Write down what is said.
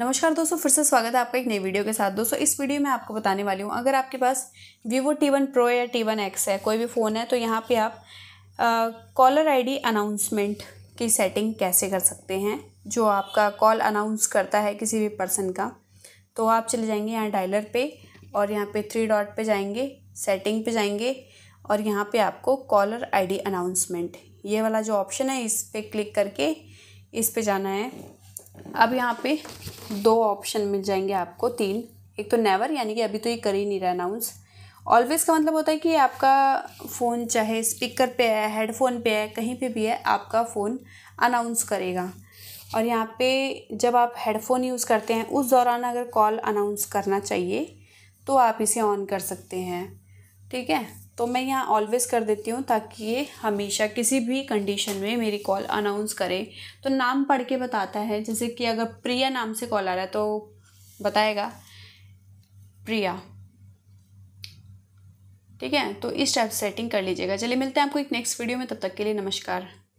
नमस्कार दोस्तों फिर से स्वागत है आपका एक नई वीडियो के साथ दोस्तों इस वीडियो में आपको बताने वाली हूँ अगर आपके पास वीवो टी वन प्रो या टी वन एक्स है कोई भी फ़ोन है तो यहाँ पे आप कॉलर आईडी अनाउंसमेंट की सेटिंग कैसे कर सकते हैं जो आपका कॉल अनाउंस करता है किसी भी पर्सन का तो आप चले जाएंगे यहाँ डायलर पर और यहाँ पर थ्री डॉट पर जाएंगे सेटिंग पे जाएंगे और यहाँ पे आपको कॉलर आईडी अनाउंसमेंट ये वाला जो ऑप्शन है इस पर क्लिक करके इस पर जाना है अब यहाँ पे दो ऑप्शन मिल जाएंगे आपको तीन एक तो नेवर यानी कि अभी तो ये कर ही नहीं रहा अनाउंस ऑलवेज़ का मतलब होता है कि आपका फ़ोन चाहे स्पीकर पे है हेडफोन पे है कहीं पे भी है आपका फ़ोन अनाउंस करेगा और यहाँ पे जब आप हेडफोन यूज़ करते हैं उस दौरान अगर कॉल अनाउंस करना चाहिए तो आप इसे ऑन कर सकते हैं ठीक है तो मैं यहाँ ऑलवेज़ कर देती हूँ ताकि ये हमेशा किसी भी कंडीशन में मेरी कॉल अनाउंस करे तो नाम पढ़ के बताता है जैसे कि अगर प्रिया नाम से कॉल आ रहा है तो बताएगा प्रिया ठीक है तो इस टाइप सेटिंग कर लीजिएगा चलिए मिलते हैं आपको एक नेक्स्ट वीडियो में तब तक के लिए नमस्कार